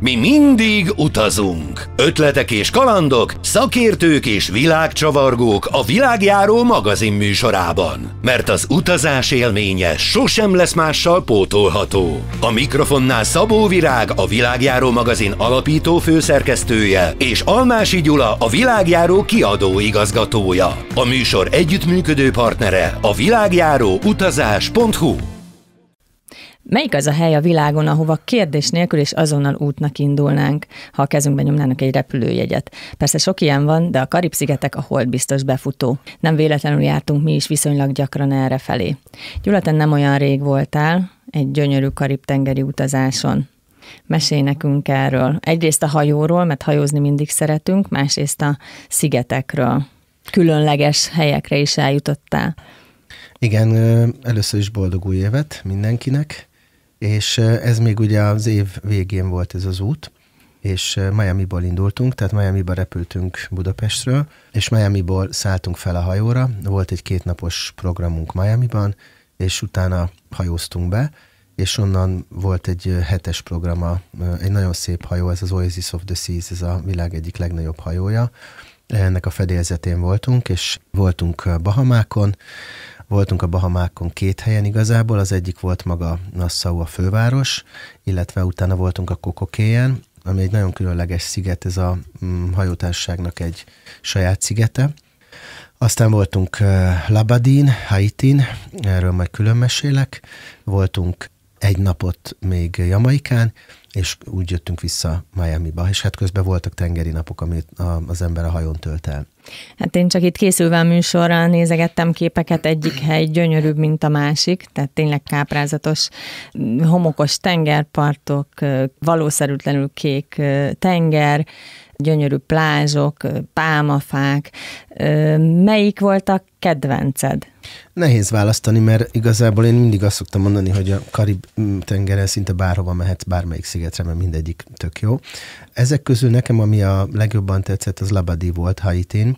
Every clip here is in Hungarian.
Mi mindig utazunk. Ötletek és kalandok, szakértők és világcsavargók a világjáró magazin műsorában. Mert az utazás élménye sosem lesz mással pótolható. A mikrofonnál Szabó Virág, a világjáró magazin alapító főszerkesztője, és Almási Gyula, a világjáró kiadó igazgatója. A műsor együttműködő partnere a világjáró utazás.hu. Melyik az a hely a világon, ahova kérdés nélkül és azonnal útnak indulnánk, ha a kezünkben nyomnának egy repülőjegyet? Persze sok ilyen van, de a Karib-szigetek a hold biztos befutó. Nem véletlenül jártunk mi is viszonylag gyakran erre felé. Gyulaten nem olyan rég voltál, egy gyönyörű karib-tengeri utazáson. Mesélj nekünk erről. Egyrészt a hajóról, mert hajózni mindig szeretünk, másrészt a szigetekről. Különleges helyekre is eljutottál. Igen, először is boldog új évet mindenkinek és ez még ugye az év végén volt ez az út, és Miami-ból indultunk, tehát Miami-ba repültünk Budapestről, és Miami-ból szálltunk fel a hajóra, volt egy kétnapos programunk Miami-ban, és utána hajóztunk be, és onnan volt egy hetes programa, egy nagyon szép hajó, ez az Oasis of the Seas, ez a világ egyik legnagyobb hajója. Ennek a fedélzetén voltunk, és voltunk Bahamákon, Voltunk a Bahamákon két helyen igazából, az egyik volt maga Nassau a főváros, illetve utána voltunk a Kokokéjen, ami egy nagyon különleges sziget, ez a mm, hajótárságnak egy saját szigete. Aztán voltunk Labadin, Haitin, erről majd külön mesélek. Voltunk egy napot még Jamaikán, és úgy jöttünk vissza Miami-ba, és hát közben voltak tengeri napok, amit az ember a hajón tölt el. Hát én csak itt készülve a műsorra nézegettem képeket, egyik hely gyönyörűbb, mint a másik, tehát tényleg káprázatos, homokos tengerpartok, valószerűtlenül kék tenger, gyönyörű plázsok, pálmafák. Melyik volt a kedvenced? Nehéz választani, mert igazából én mindig azt szoktam mondani, hogy a Karib tengeren szinte bárhova mehetsz, bármelyik szigetre, mert mindegyik tök jó. Ezek közül nekem, ami a legjobban tetszett, az Labadi volt Haitin.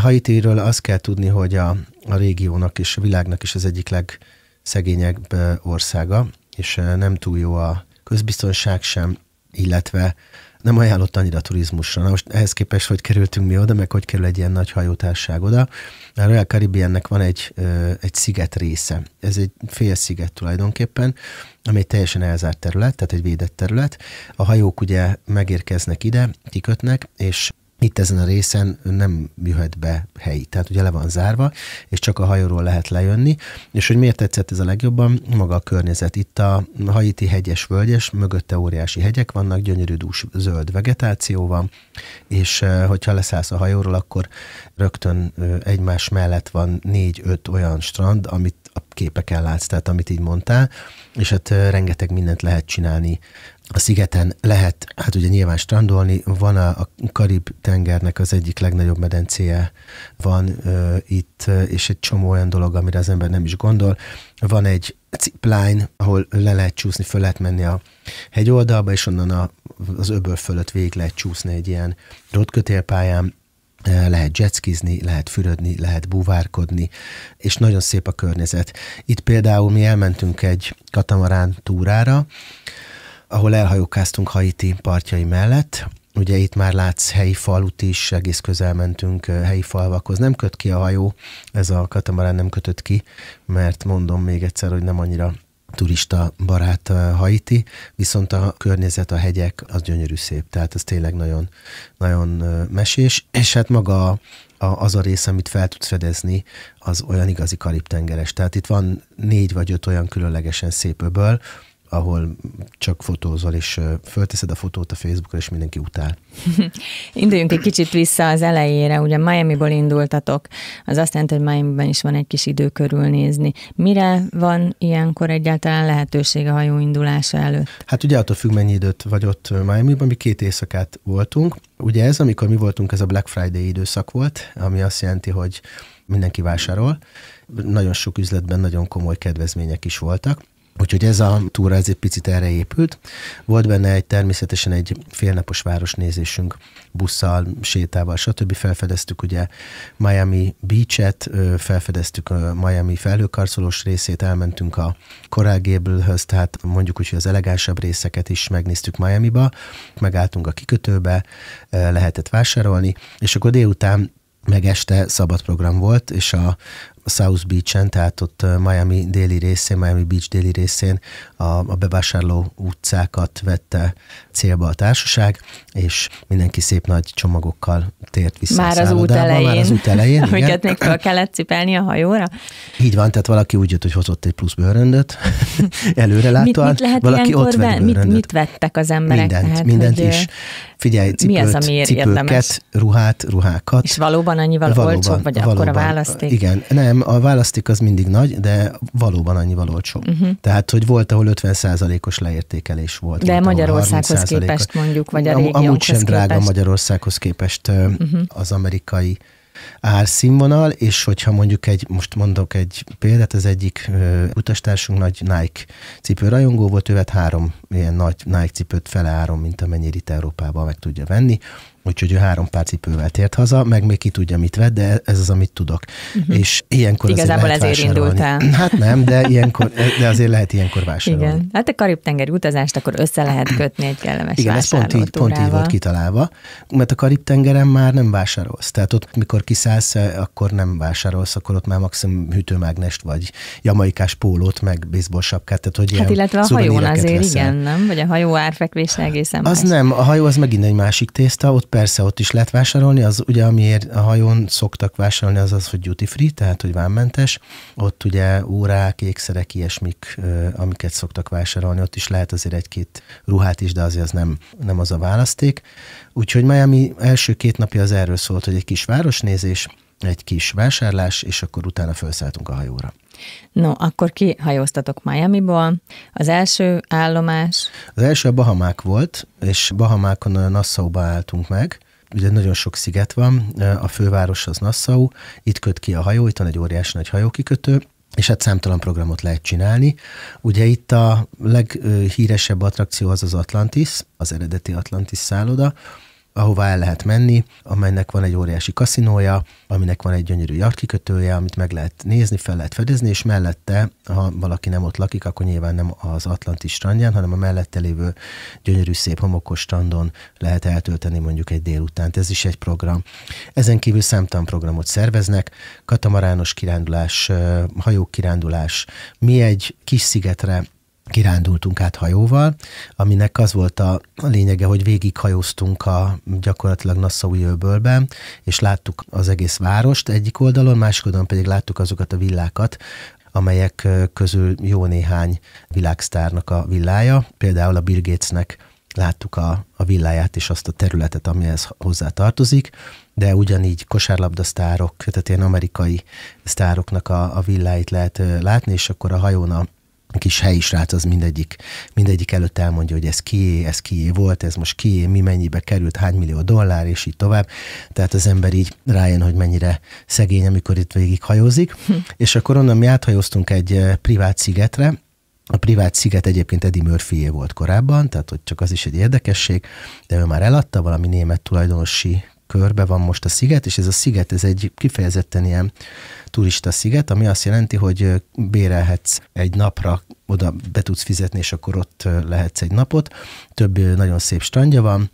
Haitiről azt kell tudni, hogy a, a régiónak és a világnak is az egyik legszegényebb országa, és nem túl jó a közbiztonság sem, illetve nem ajánlott annyira turizmusra. Na most ehhez képest, hogy kerültünk mi oda, meg hogy kerül egy ilyen nagy hajótárság oda. A Royal Caribbeannek van egy, egy sziget része. Ez egy fél sziget tulajdonképpen, ami egy teljesen elzárt terület, tehát egy védett terület. A hajók ugye megérkeznek ide, kikötnek, és itt ezen a részen nem jöhet be helyi, tehát ugye le van zárva, és csak a hajóról lehet lejönni. És hogy miért tetszett ez a legjobban? Maga a környezet. Itt a haiti hegyes völgyes, mögötte óriási hegyek vannak, gyönyörű dús zöld vegetáció van, és eh, hogyha leszállsz a hajóról, akkor rögtön eh, egymás mellett van négy-öt olyan strand, amit a képeken látsz, tehát amit így mondtál, és hát eh, rengeteg mindent lehet csinálni a szigeten lehet, hát ugye nyilván strandolni, van a, a Karib-tengernek az egyik legnagyobb medencéje van ö, itt, és egy csomó olyan dolog, amire az ember nem is gondol. Van egy zipline, ahol le lehet csúszni, föl lehet menni a hegyoldalba, és onnan a, az öböl fölött végig lehet csúszni egy ilyen Rotkötélpályán lehet jetskizni, lehet fürödni, lehet búvárkodni, és nagyon szép a környezet. Itt például mi elmentünk egy katamarán túrára, ahol elhajókáztunk Haiti partjai mellett. Ugye itt már látsz helyi falut is, egész közel mentünk helyi falvakhoz. Nem köt ki a hajó, ez a katamarán nem kötött ki, mert mondom még egyszer, hogy nem annyira turista barát Haiti, viszont a környezet, a hegyek, az gyönyörű szép, tehát ez tényleg nagyon, nagyon mesés, és hát maga a, az a rész, amit fel tudsz fedezni, az olyan igazi karib-tengeres. Tehát itt van négy vagy öt olyan különlegesen szép öböl, ahol csak fotózol, és fölteszed a fotót a Facebookra, és mindenki utál. Induljunk egy kicsit vissza az elejére. Ugye Miami-ból indultatok. Az azt jelenti, hogy Miami-ben is van egy kis idő körülnézni. Mire van ilyenkor egyáltalán lehetőség a hajó indulása előtt? Hát ugye attól függ, mennyi időt vagy ott Miami-ban. Mi két éjszakát voltunk. Ugye ez, amikor mi voltunk, ez a Black Friday időszak volt, ami azt jelenti, hogy mindenki vásárol. Nagyon sok üzletben nagyon komoly kedvezmények is voltak. Úgyhogy ez a túra ez egy picit erre épült. Volt benne egy természetesen egy félnapos városnézésünk, busszal, sétával, stb. Felfedeztük ugye Miami Beach-et, felfedeztük a Miami felhőkarcolós részét, elmentünk a Coral gable tehát mondjuk úgy, hogy az elegánsabb részeket is megnéztük Miami-ba, megálltunk a kikötőbe, lehetett vásárolni, és akkor délután meg este szabad program volt, és a South Beach-en, tehát ott Miami déli részén, Miami Beach déli részén a, a bevásárló utcákat vette célba a társaság, és mindenki szép nagy csomagokkal tért vissza már az út elején. Már az út elején, Amiket igen. még fel kellett cipelni a hajóra. Így van, tehát valaki úgy jött, hogy hozott egy plusz bőröndöt, előrelátóan. Mit, mit lehet valaki ott vett mit, mit vettek az emberek? Mindent, tehát, mindent hogy... is figyelj, cipőt, Mi ez, cipőket, ruhát, ruhákat. És valóban annyival valóban, olcsóbb, vagy akkor a választék? Igen, nem, a választék az mindig nagy, de valóban annyival olcsóbb. Uh-huh. Tehát, hogy volt, ahol 50%-os leértékelés volt. De volt, Magyarországhoz képest mondjuk, vagy a képest. Amúgy sem drága képest. Magyarországhoz képest uh-huh. az amerikai árszínvonal, és hogyha mondjuk egy, most mondok egy példát, az egyik ö, utastársunk nagy Nike rajongó volt, ő vett három ilyen nagy Nike cipőt fele áron, mint amennyire itt Európában meg tudja venni, Úgyhogy ő három pár cipővel tért haza, meg még ki tudja, mit vett, de ez az, amit tudok. Uh-huh. És ilyenkor Igazából azért ezért indultál. Hát nem, de, ilyenkor, de azért lehet ilyenkor vásárolni. Igen. Hát a Karib-tengeri utazást akkor össze lehet kötni egy kellemes Igen, ez pont így, pont így volt kitalálva, mert a Karib-tengeren már nem vásárolsz. Tehát ott, mikor kiszállsz, akkor nem vásárolsz, akkor ott már maximum hűtőmágnest vagy jamaikás pólót, meg baseball sapkát. Tehát, hogy hát illetve a hajón azért veszel. igen, nem? Vagy a hajó árfekvése egészen Az más. nem, a hajó az megint egy másik tészta, ott persze ott is lehet vásárolni, az ugye amiért a hajón szoktak vásárolni, az az, hogy duty free, tehát hogy vámmentes, ott ugye órák, ékszerek, ilyesmik, amiket szoktak vásárolni, ott is lehet azért egy-két ruhát is, de azért az nem, nem az a választék. Úgyhogy Miami első két napja az erről szólt, hogy egy kis városnézés, egy kis vásárlás, és akkor utána felszálltunk a hajóra. No, akkor ki hajóztatok Miami-ból. Az első állomás? Az első a Bahamák volt, és Bahamákon a Nassau-ba álltunk meg. Ugye nagyon sok sziget van, a főváros az Nassau, itt köt ki a hajó, itt van egy óriási nagy hajókikötő, és hát számtalan programot lehet csinálni. Ugye itt a leghíresebb attrakció az az Atlantis, az eredeti Atlantis szálloda, ahová el lehet menni, amelynek van egy óriási kaszinója, aminek van egy gyönyörű jartkikötője, amit meg lehet nézni, fel lehet fedezni, és mellette, ha valaki nem ott lakik, akkor nyilván nem az Atlantis strandján, hanem a mellette lévő gyönyörű szép homokos strandon lehet eltölteni mondjuk egy délutánt. Ez is egy program. Ezen kívül számtalan programot szerveznek, katamarános kirándulás, hajókirándulás. Mi egy kis szigetre kirándultunk át hajóval, aminek az volt a, a lényege, hogy végighajóztunk a gyakorlatilag Nassaui öbölben, és láttuk az egész várost egyik oldalon, másik oldalon pedig láttuk azokat a villákat, amelyek közül jó néhány világsztárnak a villája, például a Bill Gatesnek láttuk a, a villáját és azt a területet, amihez hozzá tartozik, de ugyanígy kosárlabda sztárok, tehát ilyen amerikai sztároknak a, a villáit lehet látni, és akkor a hajón a kis helyi srác az mindegyik, mindegyik előtt elmondja, hogy ez kié, ez kié volt, ez most kié, mi mennyibe került, hány millió dollár, és így tovább. Tehát az ember így rájön, hogy mennyire szegény, amikor itt végig Hm. És akkor onnan mi áthajóztunk egy eh, privát szigetre, a privát sziget egyébként Eddie murphy volt korábban, tehát hogy csak az is egy érdekesség, de ő már eladta, valami német tulajdonosi körbe van most a sziget, és ez a sziget, ez egy kifejezetten ilyen turista sziget, ami azt jelenti, hogy bérelhetsz egy napra, oda be tudsz fizetni, és akkor ott lehetsz egy napot. Több nagyon szép strandja van,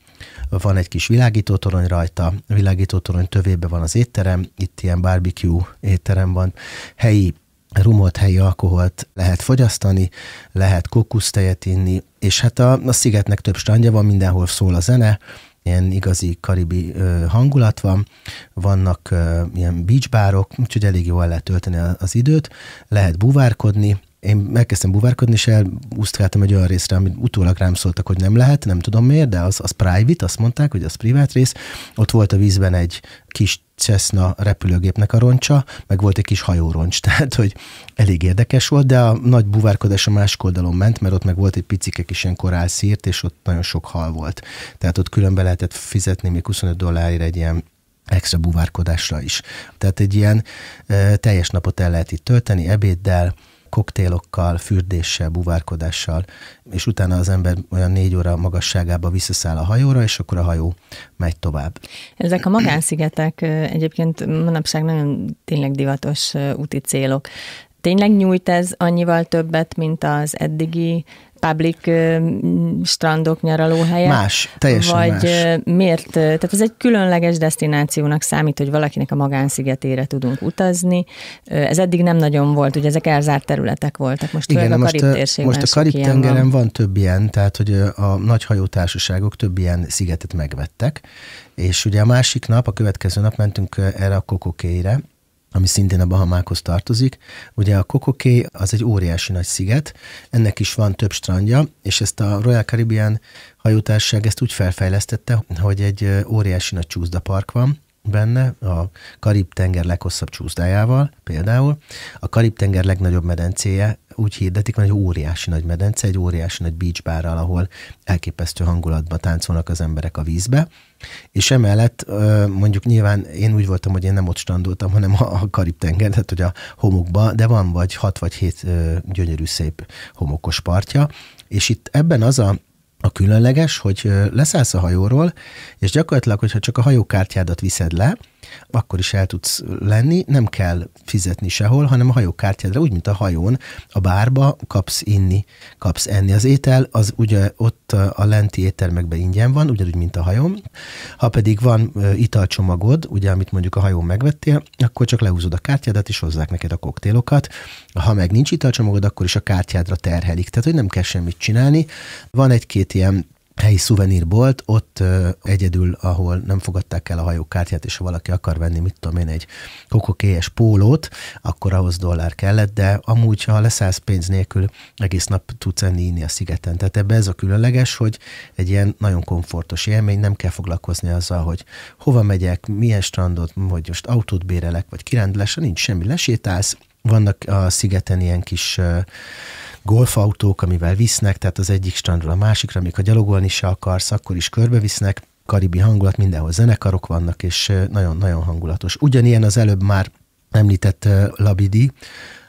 van egy kis világítótorony rajta, a világítótorony tövébe van az étterem, itt ilyen barbecue étterem van, helyi rumot, helyi alkoholt lehet fogyasztani, lehet kokusztejet inni, és hát a, a szigetnek több strandja van, mindenhol szól a zene, ilyen igazi karibi hangulat van, vannak ilyen beachbárok, úgyhogy elég jól lehet tölteni az időt, lehet buvárkodni, én elkezdtem buvárkodni, és elúsztáltam egy olyan részre, amit utólag rám szóltak, hogy nem lehet, nem tudom miért, de az, az private, azt mondták, hogy az privát rész. Ott volt a vízben egy kis Cessna repülőgépnek a roncsa, meg volt egy kis hajóroncs, tehát hogy elég érdekes volt, de a nagy buvárkodás a másik oldalon ment, mert ott meg volt egy picike kis ilyen korálszírt, és ott nagyon sok hal volt. Tehát ott különbe lehetett fizetni még 25 dollárért egy ilyen extra buvárkodásra is. Tehát egy ilyen e, teljes napot el lehet itt tölteni, ebéddel, koktélokkal, fürdéssel, buvárkodással, és utána az ember olyan négy óra magasságába visszaszáll a hajóra, és akkor a hajó megy tovább. Ezek a magánszigetek egyébként manapság nagyon tényleg divatos úti célok. Tényleg nyújt ez annyival többet, mint az eddigi public strandok, nyaralóhelyek. Más, teljesen Vagy más. miért, tehát ez egy különleges destinációnak számít, hogy valakinek a magánszigetére tudunk utazni. Ez eddig nem nagyon volt, ugye ezek elzárt területek voltak, most Igen, a most, a, most a Karib-tengeren van. van több ilyen, tehát hogy a nagy hajótársaságok több ilyen szigetet megvettek, és ugye a másik nap, a következő nap mentünk erre a kokokére, ami szintén a Bahamákhoz tartozik. Ugye a Kokoké az egy óriási nagy sziget, ennek is van több strandja, és ezt a Royal Caribbean hajótárság ezt úgy felfejlesztette, hogy egy óriási nagy csúszdapark van, benne, a Karib-tenger leghosszabb csúszdájával például. A Karib-tenger legnagyobb medencéje úgy hirdetik, mert egy óriási nagy medence, egy óriási nagy beach bárral, ahol elképesztő hangulatban táncolnak az emberek a vízbe, és emellett mondjuk nyilván én úgy voltam, hogy én nem ott standoltam, hanem a Karib-tenger, tehát hogy a homokba, de van vagy hat vagy hét gyönyörű szép homokos partja, és itt ebben az a a különleges, hogy leszállsz a hajóról, és gyakorlatilag, hogyha csak a hajókártyádat viszed le, akkor is el tudsz lenni, nem kell fizetni sehol, hanem a hajókártyádra, úgy, mint a hajón, a bárba kapsz inni, kapsz enni. Az étel az ugye ott a lenti éttermekben ingyen van, ugyanúgy, mint a hajón. Ha pedig van italcsomagod, ugye, amit mondjuk a hajón megvettél, akkor csak lehúzod a kártyádat, és hozzák neked a koktélokat. Ha meg nincs italcsomagod, akkor is a kártyádra terhelik. Tehát, hogy nem kell semmit csinálni. Van egy-két ilyen helyi szuvenírbolt, ott ö, egyedül, ahol nem fogadták el a hajókártyát, és ha valaki akar venni, mit tudom én, egy kokokéjes pólót, akkor ahhoz dollár kellett, de amúgy, ha leszállsz pénz nélkül, egész nap tudsz enni, inni a szigeten. Tehát ebbe ez a különleges, hogy egy ilyen nagyon komfortos élmény, nem kell foglalkozni azzal, hogy hova megyek, milyen strandot, hogy most autót bérelek, vagy kirendelesen, nincs semmi, lesétálsz, vannak a szigeten ilyen kis ö, golfautók, amivel visznek, tehát az egyik strandról a másikra, még ha gyalogolni se akarsz, akkor is körbevisznek, karibi hangulat, mindenhol zenekarok vannak, és nagyon-nagyon hangulatos. Ugyanilyen az előbb már említett Labidi,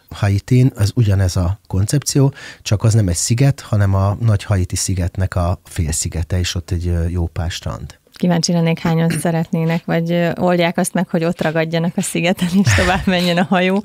Haitin, az ugyanez a koncepció, csak az nem egy sziget, hanem a nagy Haiti szigetnek a félszigete, és ott egy jó pár strand kíváncsi lennék, hányan szeretnének, vagy oldják azt meg, hogy ott ragadjanak a szigeten, és tovább menjen a hajó.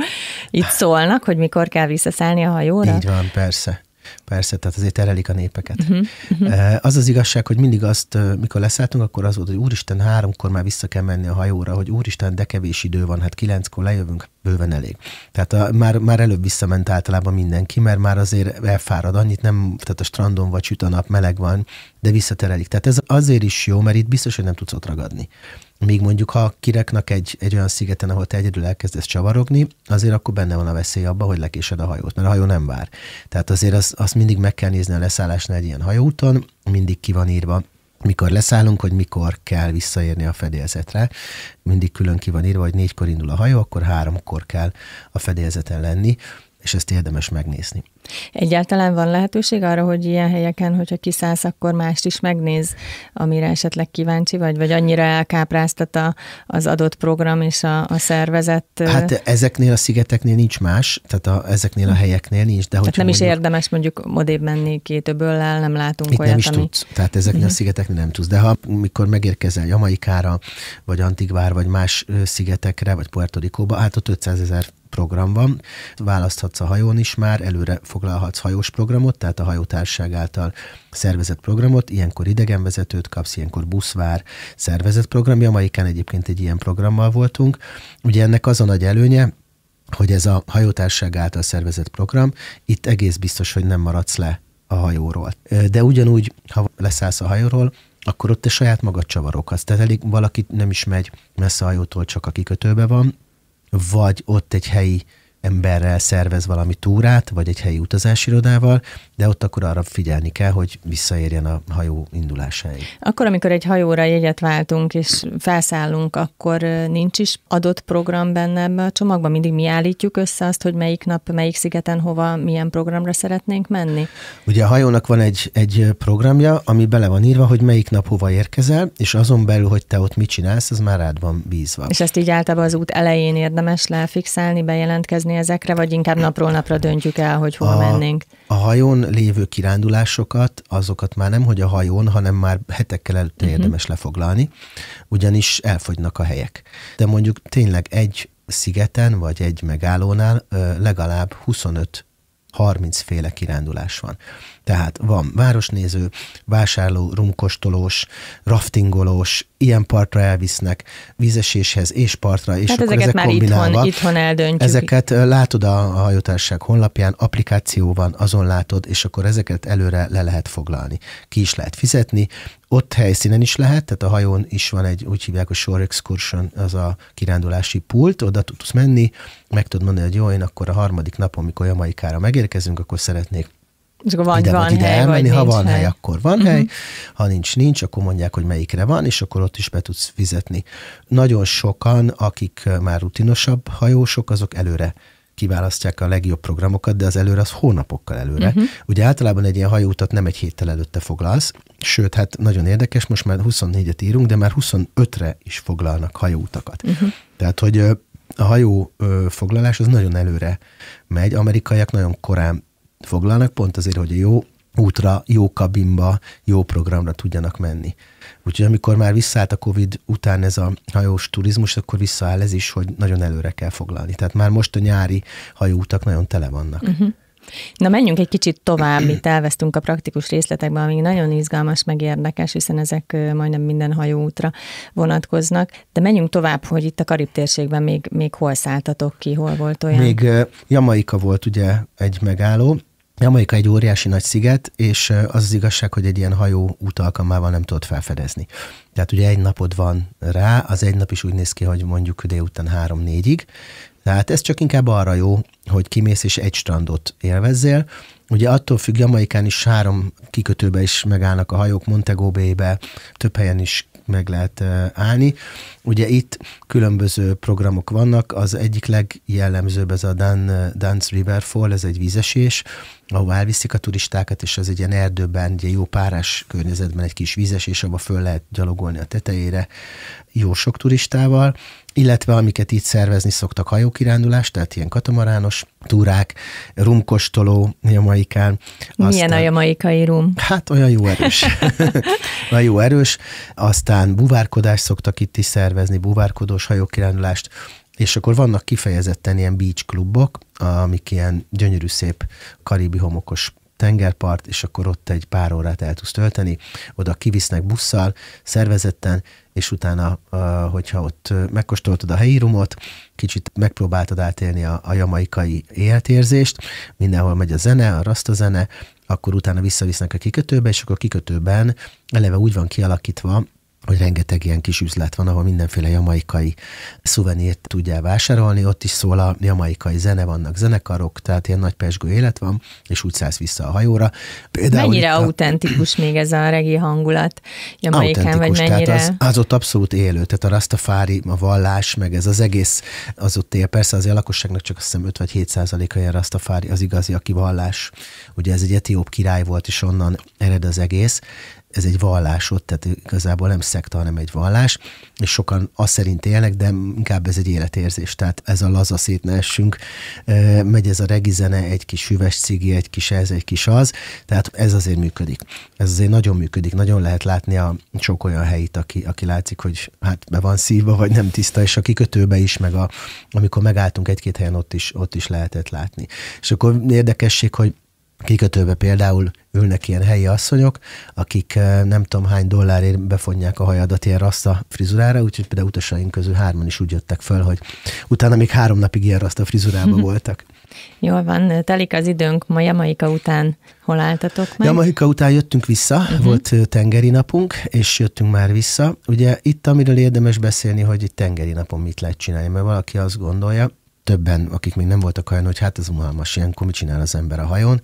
Itt szólnak, hogy mikor kell visszaszállni a hajóra? Így van, persze. Persze, tehát azért terelik a népeket. Uh-huh, uh-huh. Az az igazság, hogy mindig azt, eh, mikor leszálltunk, akkor az volt, hogy úristen, háromkor már vissza kell menni a hajóra, hogy úristen, de kevés idő van, hát kilenckor lejövünk, bőven elég. Tehát a, eh, már, már előbb visszament általában mindenki, mert már azért elfárad annyit, nem, tehát a strandon vagy süt a nap, meleg van, de visszaterelik. Tehát ez azért is jó, mert itt biztos, hogy nem tudsz ott ragadni. Míg mondjuk, ha kireknak egy, egy olyan szigeten, ahol te egyedül elkezdesz csavarogni, azért akkor benne van a veszély abba, hogy lekésed a hajót, mert a hajó nem vár. Tehát azért azt, az mindig meg kell nézni a leszállásnál egy ilyen hajóúton, mindig ki van írva, mikor leszállunk, hogy mikor kell visszaérni a fedélzetre. Mindig külön ki van írva, hogy négykor indul a hajó, akkor háromkor kell a fedélzeten lenni és ezt érdemes megnézni. Egyáltalán van lehetőség arra, hogy ilyen helyeken, hogyha kiszállsz, akkor mást is megnéz, amire esetleg kíváncsi vagy, vagy annyira elkápráztat a, az adott program és a, a szervezet? Hát ezeknél a szigeteknél nincs más, tehát a, ezeknél a hm. helyeknél nincs. De tehát nem mondjuk, is érdemes mondjuk modébb menni két öböllel, nem látunk itt olyat, nem is ami... tudsz, tehát ezeknél a mhm. szigeteknél nem tudsz. De ha mikor megérkezel Jamaikára, vagy Antigvár, vagy más szigetekre, vagy Puerto Rico-ba, hát ott 500 ezer program van. Választhatsz a hajón is már, előre foglalhatsz hajós programot, tehát a hajótárság által szervezett programot, ilyenkor idegenvezetőt kapsz, ilyenkor buszvár szervezett programja, Amerikán egyébként egy ilyen programmal voltunk. Ugye ennek az a nagy előnye, hogy ez a hajótárság által szervezett program, itt egész biztos, hogy nem maradsz le a hajóról. De ugyanúgy, ha leszállsz a hajóról, akkor ott te saját magad csavarokhatsz. Tehát elég valaki nem is megy messze a hajótól, csak a kikötőbe van, vagy ott egy helyi emberrel szervez valami túrát, vagy egy helyi utazásirodával, de ott akkor arra figyelni kell, hogy visszaérjen a hajó indulásáig. Akkor, amikor egy hajóra jegyet váltunk és felszállunk, akkor nincs is adott program benne ebbe a csomagban? Mindig mi állítjuk össze azt, hogy melyik nap, melyik szigeten, hova, milyen programra szeretnénk menni? Ugye a hajónak van egy, egy programja, ami bele van írva, hogy melyik nap hova érkezel, és azon belül, hogy te ott mit csinálsz, az már rád van bízva. És ezt így általában az út elején érdemes lefixálni, bejelentkezni tervezni ezekre, vagy inkább napról napra döntjük el, hogy hova a, mennénk? A hajón lévő kirándulásokat, azokat már nem, hogy a hajón, hanem már hetekkel előtte uh-huh. Mhm. érdemes lefoglalni, ugyanis elfogynak a helyek. De mondjuk tényleg egy szigeten, vagy egy megállónál legalább 25 30 féle kirándulás van. Tehát van városnéző, vásárló, rumkostolós, raftingolós, ilyen partra elvisznek, vízeséshez és partra, és Tehát akkor ezeket ezek már kombinálva. Itthon, itthon eldöntjük. Ezeket látod a hajótárság honlapján, applikáció van, azon látod, és akkor ezeket előre le lehet foglalni. Ki is lehet fizetni, ott helyszínen is lehet, tehát a hajón is van egy, úgy hívják, a shore excursion, az a kirándulási pult, oda tudsz menni, meg tudod mondani, hogy jó, én akkor a harmadik napon, amikor Jamaikára megérkezünk, akkor szeretnék és van, ide van vagy ide hely, elmenni, vagy ha van hely, hely, akkor van uh-huh. hely, mhm. ha nincs, nincs, akkor mondják, hogy melyikre van, és akkor ott is be tudsz fizetni. Nagyon sokan, akik már rutinosabb hajósok, azok előre kiválasztják a legjobb programokat, de az előre az hónapokkal előre. Uh-huh. Ugye általában egy ilyen hajóutat nem egy héttel előtte foglalsz, sőt, hát nagyon érdekes, most már 24-et írunk, de már 25-re is foglalnak hajóutakat. Uh-huh. Tehát, hogy a hajó foglalás az nagyon előre megy, amerikaiak nagyon korán foglalnak, pont azért, hogy a jó útra, jó kabinba, jó programra tudjanak menni. Úgyhogy amikor már visszaállt a Covid után ez a hajós turizmus, akkor visszaáll ez is, hogy nagyon előre kell foglalni. Tehát már most a nyári hajóutak nagyon tele vannak. Uh-huh. Na menjünk egy kicsit tovább, itt elvesztünk a praktikus részletekben, ami nagyon izgalmas, meg érdekes, hiszen ezek majdnem minden hajóútra vonatkoznak, de menjünk tovább, hogy itt a Karib térségben még, még hol szálltatok ki, hol volt olyan? Még Jamaika volt ugye egy megálló, Amerika egy óriási nagy sziget, és az az igazság, hogy egy ilyen hajó út alkalmával nem tudod felfedezni. Tehát ugye egy napod van rá, az egy nap is úgy néz ki, hogy mondjuk délután három-négyig. Tehát ez csak inkább arra jó, hogy kimész és egy strandot élvezzél. Ugye attól függ, Jamaikán is három kikötőbe is megállnak a hajók, Montego Bay-be, több helyen is meg lehet állni. Ugye itt különböző programok vannak, az egyik legjellemzőbb ez a Dan, Dance Fall, ez egy vízesés, ahol elviszik a turistákat, és az egy ilyen erdőben, egy jó párás környezetben egy kis vízesés, abba föl lehet gyalogolni a tetejére jó sok turistával illetve amiket itt szervezni szoktak hajókirándulás, tehát ilyen katamarános túrák, rumkostoló jamaikán. Aztán, Milyen a jamaikai rum? Hát olyan jó erős. olyan jó erős. Aztán buvárkodást szoktak itt is szervezni, buvárkodós hajókirándulást, és akkor vannak kifejezetten ilyen beach klubok, amik ilyen gyönyörű szép karibi homokos tengerpart, és akkor ott egy pár órát el tudsz tölteni, oda kivisznek busszal, szervezetten, és utána, hogyha ott megkóstoltad a helyi rumot, kicsit megpróbáltad átélni a, a jamaikai életérzést, mindenhol megy a zene, a rasta zene, akkor utána visszavisznek a kikötőbe, és akkor a kikötőben eleve úgy van kialakítva, hogy rengeteg ilyen kis üzlet van, ahol mindenféle jamaikai szuvenírt tudja vásárolni, ott is szól a jamaikai zene, vannak zenekarok, tehát ilyen nagy pesgő élet van, és úgy szállsz vissza a hajóra. Például mennyire a... autentikus még ez a regi hangulat Jamaikán, vagy mennyire? Tehát az, az ott abszolút élő, tehát a rastafári, a vallás, meg ez az egész az ott él. Persze az a lakosságnak csak azt hiszem 5 vagy 7 százaléka ilyen rastafári, az igazi, aki vallás. Ugye ez egy etióp király volt, és onnan ered az egész, ez egy vallás ott, tehát igazából nem szekta, hanem egy vallás, és sokan azt szerint élnek, de inkább ez egy életérzés, tehát ez a laza szét ne essünk, megy ez a regizene, egy kis hüves cigi, egy kis ez, egy kis az, tehát ez azért működik. Ez azért nagyon működik, nagyon lehet látni a sok olyan helyit, aki, aki látszik, hogy hát be van szívva, vagy nem tiszta, és a kikötőbe is, meg a, amikor megálltunk egy-két helyen, ott is, ott is lehetett látni. És akkor érdekesség, hogy kikötőbe például ülnek ilyen helyi asszonyok, akik nem tudom hány dollárért befonják a hajadat ilyen rasta frizurára, úgyhogy például utasaink közül hárman is úgy jöttek föl, hogy utána még három napig ilyen rasta frizurába voltak. Jól van, telik az időnk, ma Jamaika után hol álltatok meg? Jamaika után jöttünk vissza, uh-huh. volt tengeri napunk, és jöttünk már vissza. Ugye itt, amiről érdemes beszélni, hogy itt tengeri napon mit lehet csinálni, mert valaki azt gondolja, többen, akik még nem voltak hajón, hogy hát ez unalmas, ilyenkor mit csinál az ember a hajón.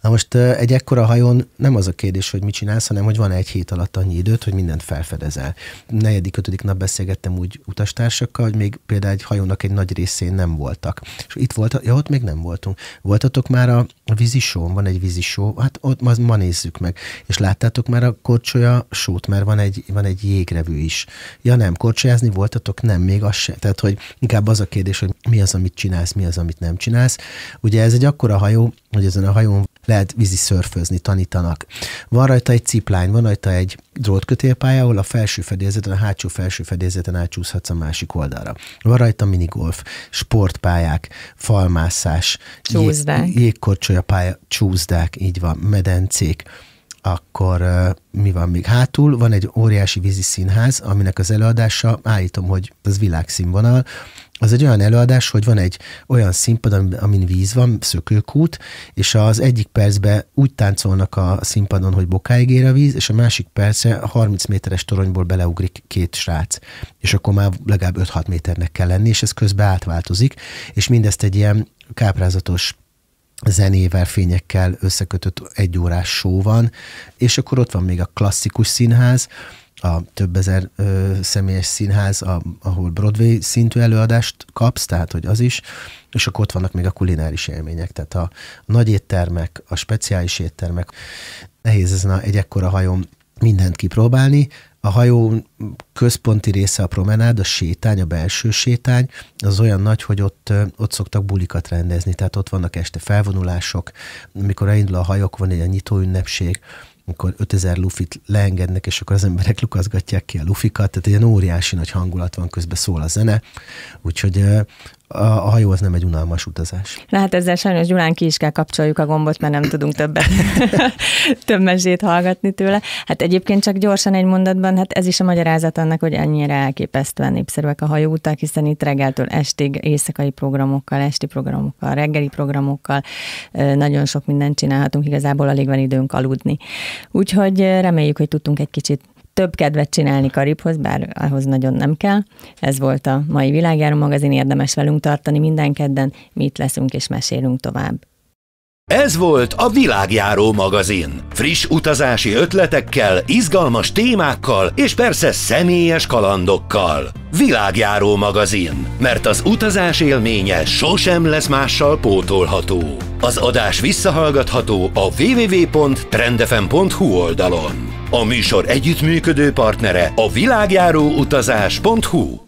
Na most eh, egy ekkora hajón nem az a kérdés, hogy mit csinálsz, hanem hogy van egy hét alatt annyi időt, hogy mindent felfedezel. Negyedik, ötödik nap beszélgettem úgy utastársakkal, hogy még például egy hajónak egy nagy részén nem voltak. És itt volt, ja, ott még nem voltunk. Voltatok már a vízisón, van egy vízisó, hát ott ma, ma nézzük meg. És láttátok már a korcsolya sót, mert van egy, van egy jégrevű is. Ja nem, korcsolyázni voltatok? Nem, még az se. Tehát, hogy inkább az a kérdés, hogy mi az, amit csinálsz, mi az, amit nem csinálsz. Ugye ez egy akkora hajó, hogy ezen a hajón lehet vízi szörfözni, tanítanak. Van rajta egy ciplány, van rajta egy drótkötélpálya, ahol a felső fedélzeten, a hátsó felső fedélzeten átcsúszhatsz a másik oldalra. Van rajta minigolf, sportpályák, falmászás, jég, jégkorcsolya pálya, csúzdák, így van, medencék akkor mi van még hátul? Van egy óriási vízi színház, aminek az előadása, állítom, hogy az világszínvonal, az egy olyan előadás, hogy van egy olyan színpad, amin víz van, szökőkút, és az egyik percben úgy táncolnak a színpadon, hogy bokáig ér a víz, és a másik percre 30 méteres toronyból beleugrik két srác. És akkor már legalább 5-6 méternek kell lenni, és ez közben átváltozik, és mindezt egy ilyen káprázatos zenével, fényekkel összekötött egyórás show van, és akkor ott van még a klasszikus színház, a több ezer ö, személyes színház, a, ahol Broadway szintű előadást kapsz, tehát hogy az is, és akkor ott vannak még a kulináris élmények, tehát a, a nagy éttermek, a speciális éttermek. Nehéz ezen a, egy ekkora hajón mindent kipróbálni. A hajó központi része a promenád, a sétány, a belső sétány, az olyan nagy, hogy ott, ott szoktak bulikat rendezni, tehát ott vannak este felvonulások, amikor elindul a hajók, van egy nyitó ünnepség, amikor 5000 lufit leengednek, és akkor az emberek lukaszgatják ki a lufikat, tehát ilyen óriási nagy hangulat van, közben szól a zene, úgyhogy a, hajó az nem egy unalmas utazás. Na hát ezzel sajnos Gyulán ki is kell kapcsoljuk a gombot, mert nem tudunk többet, több mesét hallgatni tőle. Hát egyébként csak gyorsan egy mondatban, hát ez is a magyarázat annak, hogy ennyire elképesztően népszerűek a hajóutak, hiszen itt reggeltől estig éjszakai programokkal, esti programokkal, reggeli programokkal nagyon sok mindent csinálhatunk, igazából alig van időnk aludni. Úgyhogy reméljük, hogy tudtunk egy kicsit több kedvet csinálni Karibhoz, bár ahhoz nagyon nem kell. Ez volt a mai Világjáró magazin, érdemes velünk tartani minden kedden, mi itt leszünk és mesélünk tovább. Ez volt a Világjáró magazin. Friss utazási ötletekkel, izgalmas témákkal és persze személyes kalandokkal. Világjáró magazin, mert az utazás élménye sosem lesz mással pótolható. Az adás visszahallgatható a www.trendefem.hu oldalon. A műsor együttműködő partnere a világjáróutazás.hu.